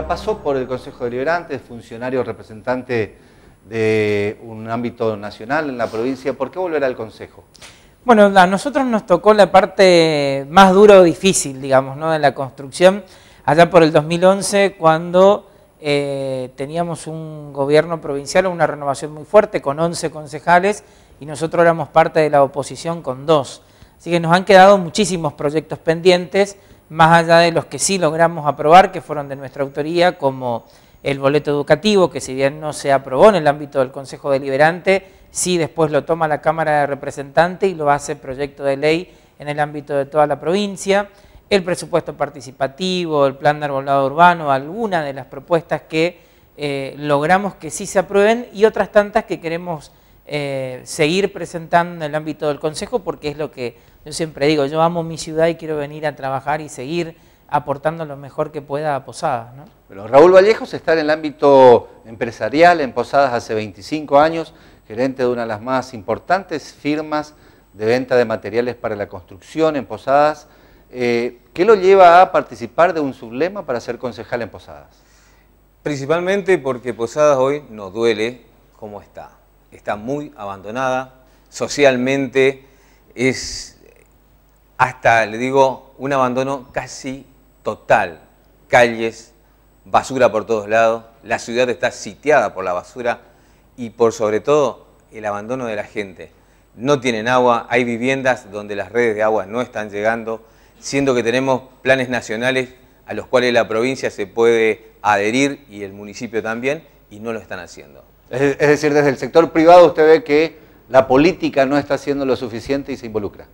ya pasó por el Consejo Deliberante, es funcionario representante de un ámbito nacional en la provincia. ¿Por qué volver al Consejo? Bueno, a nosotros nos tocó la parte más dura o difícil, digamos, ¿no? de la construcción, allá por el 2011, cuando eh, teníamos un gobierno provincial, una renovación muy fuerte, con 11 concejales, y nosotros éramos parte de la oposición con dos. Así que nos han quedado muchísimos proyectos pendientes, más allá de los que sí logramos aprobar, que fueron de nuestra autoría, como el boleto educativo, que si bien no se aprobó en el ámbito del Consejo Deliberante, sí después lo toma la Cámara de Representantes y lo hace proyecto de ley en el ámbito de toda la provincia, el presupuesto participativo, el plan de arbolado urbano, algunas de las propuestas que eh, logramos que sí se aprueben y otras tantas que queremos eh, seguir presentando en el ámbito del Consejo porque es lo que yo siempre digo, yo amo mi ciudad y quiero venir a trabajar y seguir aportando lo mejor que pueda a Posadas. ¿no? Pero Raúl Vallejos está en el ámbito empresarial en Posadas hace 25 años, gerente de una de las más importantes firmas de venta de materiales para la construcción en Posadas. Eh, ¿Qué lo lleva a participar de un sublema para ser concejal en Posadas? Principalmente porque Posadas hoy nos duele como está. Está muy abandonada, socialmente es hasta, le digo, un abandono casi total. Calles, basura por todos lados, la ciudad está sitiada por la basura y por sobre todo el abandono de la gente. No tienen agua, hay viviendas donde las redes de agua no están llegando, siendo que tenemos planes nacionales a los cuales la provincia se puede adherir y el municipio también, y no lo están haciendo. Es decir, desde el sector privado usted ve que la política no está haciendo lo suficiente y se involucra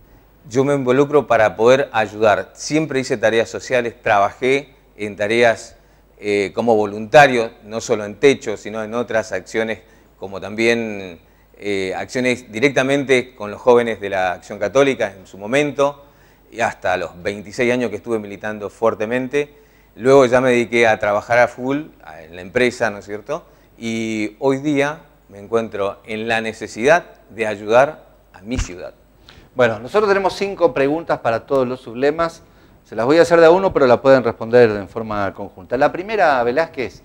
yo me involucro para poder ayudar. Siempre hice tareas sociales, trabajé en tareas eh, como voluntario, no solo en techo, sino en otras acciones, como también eh, acciones directamente con los jóvenes de la Acción Católica en su momento, y hasta los 26 años que estuve militando fuertemente. Luego ya me dediqué a trabajar a full en la empresa, ¿no es cierto? Y hoy día me encuentro en la necesidad de ayudar a mi ciudad. Bueno, nosotros tenemos cinco preguntas para todos los sublemas. Se las voy a hacer de a uno, pero la pueden responder en forma conjunta. La primera, Velázquez,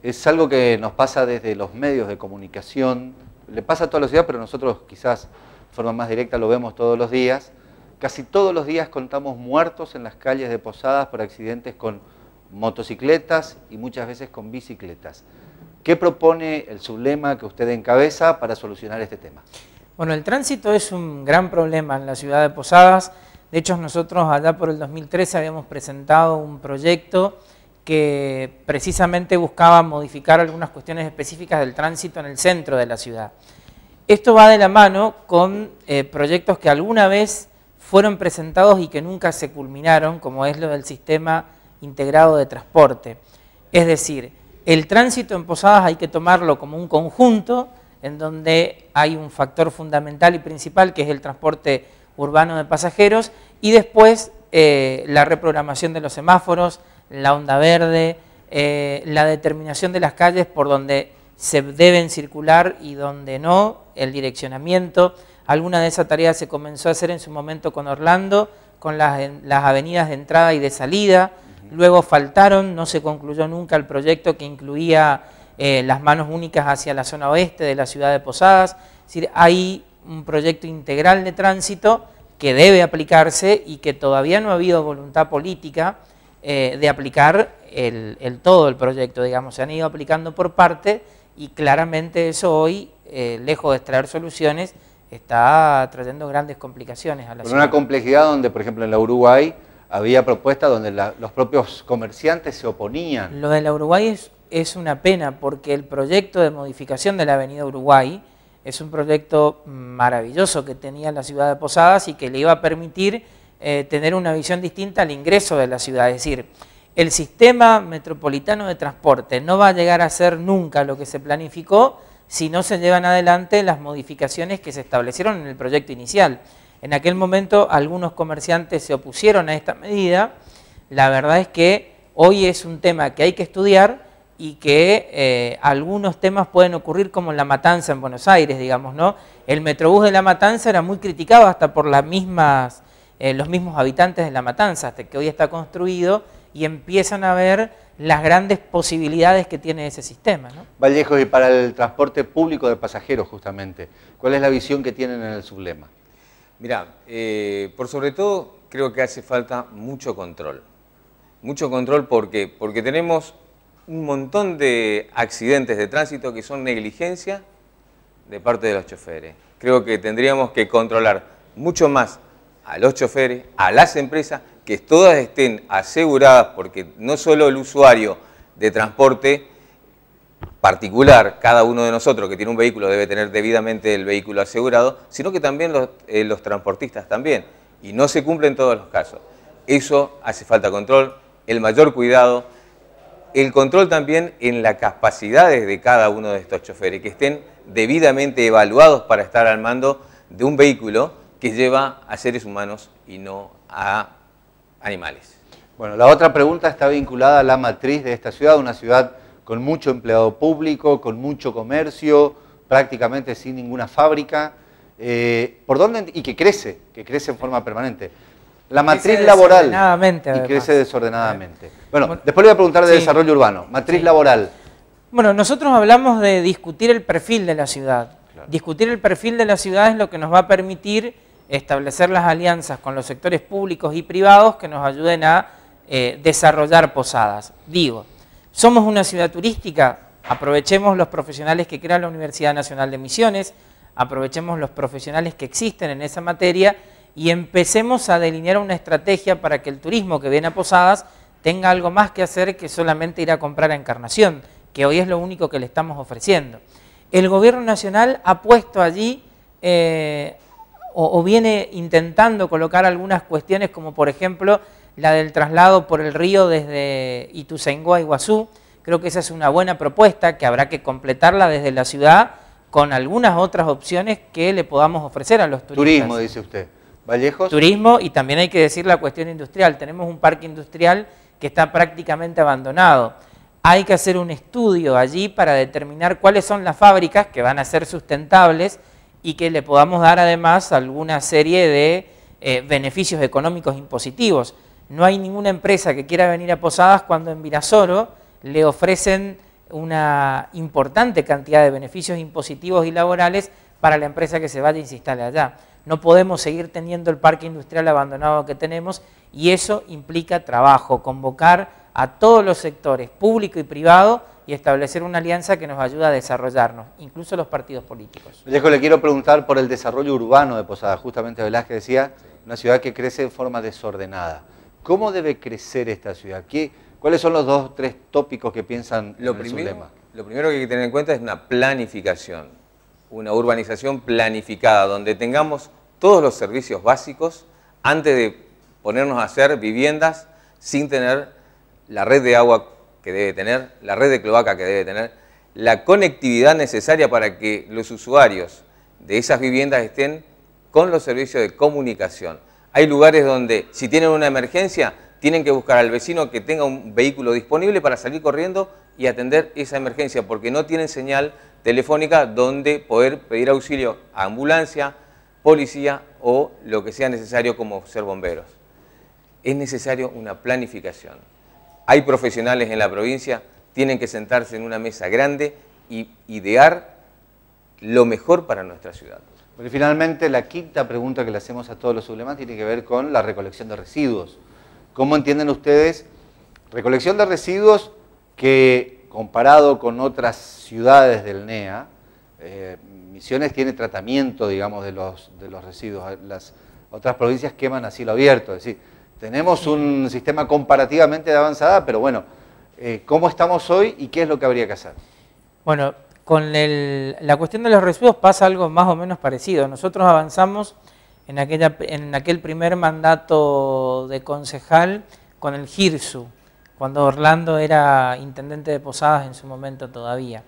es algo que nos pasa desde los medios de comunicación, le pasa a toda la ciudad, pero nosotros quizás de forma más directa lo vemos todos los días. Casi todos los días contamos muertos en las calles de Posadas por accidentes con motocicletas y muchas veces con bicicletas. ¿Qué propone el sublema que usted encabeza para solucionar este tema? Bueno, el tránsito es un gran problema en la ciudad de Posadas. De hecho, nosotros allá por el 2013 habíamos presentado un proyecto que precisamente buscaba modificar algunas cuestiones específicas del tránsito en el centro de la ciudad. Esto va de la mano con eh, proyectos que alguna vez fueron presentados y que nunca se culminaron, como es lo del sistema integrado de transporte. Es decir, el tránsito en Posadas hay que tomarlo como un conjunto en donde hay un factor fundamental y principal que es el transporte urbano de pasajeros y después eh, la reprogramación de los semáforos, la onda verde, eh, la determinación de las calles por donde se deben circular y donde no, el direccionamiento. Alguna de esas tareas se comenzó a hacer en su momento con Orlando, con las avenidas de entrada y de salida. Luego faltaron, no se concluyó nunca el proyecto que incluía eh, las manos únicas hacia la zona oeste de la ciudad de Posadas. Es decir, hay un proyecto integral de tránsito que debe aplicarse y que todavía no ha habido voluntad política eh, de aplicar el, todo el proyecto, digamos, se han ido aplicando por parte y claramente eso hoy, eh, lejos de extraer soluciones, está trayendo grandes complicaciones a la ciudad. ciudad. Una complejidad donde, por ejemplo, en la Uruguay había propuestas donde los propios comerciantes se oponían. Lo de la Uruguay es es una pena porque el proyecto de modificación de la Avenida Uruguay es un proyecto maravilloso que tenía la ciudad de Posadas y que le iba a permitir eh, tener una visión distinta al ingreso de la ciudad. Es decir, el sistema metropolitano de transporte no va a llegar a ser nunca lo que se planificó si no se llevan adelante las modificaciones que se establecieron en el proyecto inicial. En aquel momento algunos comerciantes se opusieron a esta medida. La verdad es que hoy es un tema que hay que estudiar y que eh, algunos temas pueden ocurrir como La Matanza en Buenos Aires, digamos, ¿no? El Metrobús de La Matanza era muy criticado hasta por eh, los mismos habitantes de La Matanza, hasta que hoy está construido y empiezan a ver las grandes posibilidades que tiene ese sistema. ¿no? Vallejo, y para el transporte público de pasajeros justamente, ¿cuál es la visión que tienen en el sublema? Mirá, eh, por sobre todo creo que hace falta mucho control. Mucho control porque, porque tenemos un montón de accidentes de tránsito que son negligencia de parte de los choferes. Creo que tendríamos que controlar mucho más a los choferes, a las empresas, que todas estén aseguradas, porque no solo el usuario de transporte particular, cada uno de nosotros que tiene un vehículo debe tener debidamente el vehículo asegurado, sino que también los, eh, transportistas también, y no se cumple en todos los casos. Eso hace falta control, el mayor cuidado, el control también en las capacidades de cada uno de estos choferes, que estén debidamente evaluados para estar al mando de un vehículo que lleva a seres humanos y no a animales. Bueno, la otra pregunta está vinculada a la matriz de esta ciudad, una ciudad con mucho empleado público, con mucho comercio, prácticamente sin ninguna fábrica, eh, ¿por y que crece, que crece en forma permanente. La matriz laboral. Y crece desordenadamente. Eh, bueno, después le voy a preguntar de desarrollo urbano. Matriz laboral. Bueno, nosotros hablamos de discutir el perfil de la ciudad. Discutir el perfil de la ciudad es lo que nos va a permitir establecer las alianzas con los sectores públicos y privados que nos ayuden a eh, desarrollar posadas. Digo, somos una ciudad turística, aprovechemos los profesionales que crea la Universidad Nacional de Misiones, aprovechemos los profesionales que existen en esa materia y empecemos a delinear una estrategia para que el turismo que viene a Posadas tenga algo más que hacer que solamente ir a comprar a Encarnación, que hoy es lo único que le estamos ofreciendo. El gobierno nacional ha puesto allí eh, o, viene intentando colocar algunas cuestiones como por ejemplo la del traslado por el río desde Ituzaingó a Iguazú. Creo que esa es una buena propuesta que habrá que completarla desde la ciudad con algunas otras opciones que le podamos ofrecer a los turistas. Turismo, dice usted. Vallejos. Turismo y también hay que decir la cuestión industrial. Tenemos un parque industrial que está prácticamente abandonado. Hay que hacer un estudio allí para determinar cuáles son las fábricas que van a ser sustentables y que le podamos dar además alguna serie de eh, beneficios económicos impositivos. No hay ninguna empresa que quiera venir a Posadas cuando en Virasoro le ofrecen una importante cantidad de beneficios impositivos y laborales para la empresa que se vaya a instalar allá. No podemos seguir teniendo el parque industrial abandonado que tenemos y eso implica trabajo, convocar a todos los sectores, público y privado, y establecer una alianza que nos ayude a desarrollarnos, incluso los partidos políticos. le quiero preguntar por el desarrollo urbano de Posada. Justamente Velázquez decía, una ciudad que crece de forma desordenada. ¿Cómo debe crecer esta ciudad? ¿Qué, ¿Cuáles son los dos tres tópicos que piensan lo primero, Lo primero que hay que tener en cuenta es una planificación una urbanización planificada, donde tengamos todos los servicios básicos antes de ponernos a hacer viviendas sin tener la red de agua que debe tener, la red de cloaca que debe tener, la conectividad necesaria para que los usuarios de esas viviendas estén con los servicios de comunicación. Hay lugares donde si tienen una emergencia tienen que buscar al vecino que tenga un vehículo disponible para salir corriendo y atender esa emergencia porque no tienen señal, telefónica donde poder pedir auxilio a ambulancia, policía o lo que sea necesario como ser bomberos. Es necesario una planificación. Hay profesionales en la provincia, tienen que sentarse en una mesa grande y idear lo mejor para nuestra ciudad. Y finalmente la quinta pregunta que le hacemos a todos los sublemas tiene que ver con la recolección de residuos. ¿Cómo entienden ustedes recolección de residuos que comparado con otras ciudades del NEA, eh, Misiones tiene tratamiento, digamos, de los, de los residuos. Las otras provincias queman a cielo abierto. Es decir, tenemos un sistema comparativamente de avanzada, pero bueno, eh, ¿cómo estamos hoy y qué es lo que habría que hacer? Bueno, con la cuestión de los residuos pasa algo más o menos parecido. Nosotros avanzamos en, aquella, en aquel primer mandato de concejal con el GIRSU, cuando Orlando era intendente de Posadas en su momento todavía.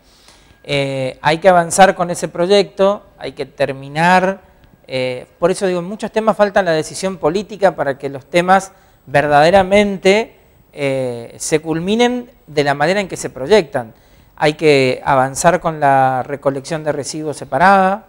Eh, hay que avanzar con ese proyecto, hay que terminar. Eh, por eso digo, en muchos temas falta la decisión política para que los temas verdaderamente eh, se culminen de la manera en que se proyectan. Hay que avanzar con la recolección de residuos separada,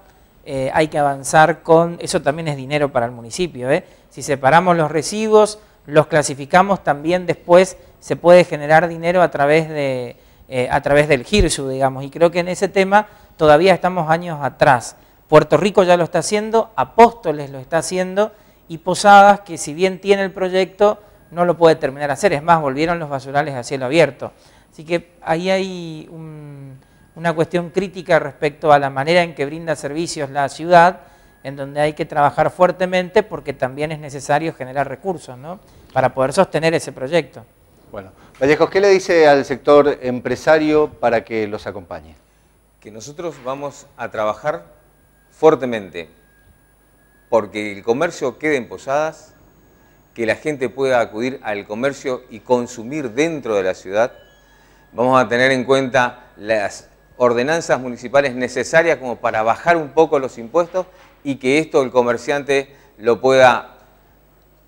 hay que avanzar con, eso también es dinero para el municipio, si separamos los residuos, los clasificamos también después se puede generar dinero a través, de, eh, a través del GIRSU, digamos, y creo que en ese tema todavía estamos años atrás. Puerto Rico ya lo está haciendo, Apóstoles lo está haciendo y Posadas, que si bien tiene el proyecto, no lo puede terminar a hacer. Es más, volvieron los basurales a cielo abierto. Así que ahí hay una cuestión crítica respecto a la manera en que brinda servicios la ciudad, en donde hay que trabajar fuertemente porque también es necesario generar recursos para poder sostener ese proyecto. Bueno, Vallejos, ¿qué le dice al sector empresario para que los acompañe? Que nosotros vamos a trabajar fuertemente porque el comercio quede en Posadas, que la gente pueda acudir al comercio y consumir dentro de la ciudad. Vamos a tener en cuenta las ordenanzas municipales necesarias como para bajar un poco los impuestos y que esto el comerciante lo pueda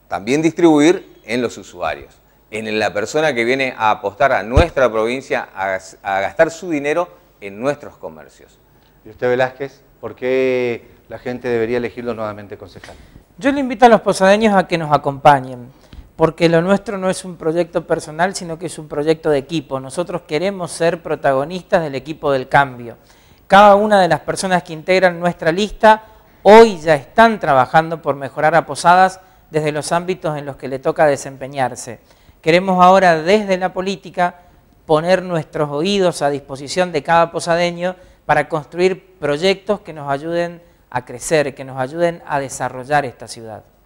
también distribuir en los usuarios en la persona que viene a apostar a nuestra provincia, a, gastar su dinero en nuestros comercios. ¿Y usted, Velázquez, por qué la gente debería elegirlo nuevamente concejal? Yo le invito a los posadeños a que nos acompañen, porque lo nuestro no es un proyecto personal, sino que es un proyecto de equipo. Nosotros queremos ser protagonistas del equipo del cambio. Cada una de las personas que integran nuestra lista hoy ya están trabajando por mejorar a Posadas desde los ámbitos en los que le toca desempeñarse. Queremos ahora desde la política poner nuestros oídos a disposición de cada posadeño para construir proyectos que nos ayuden a crecer, que nos ayuden a desarrollar esta ciudad.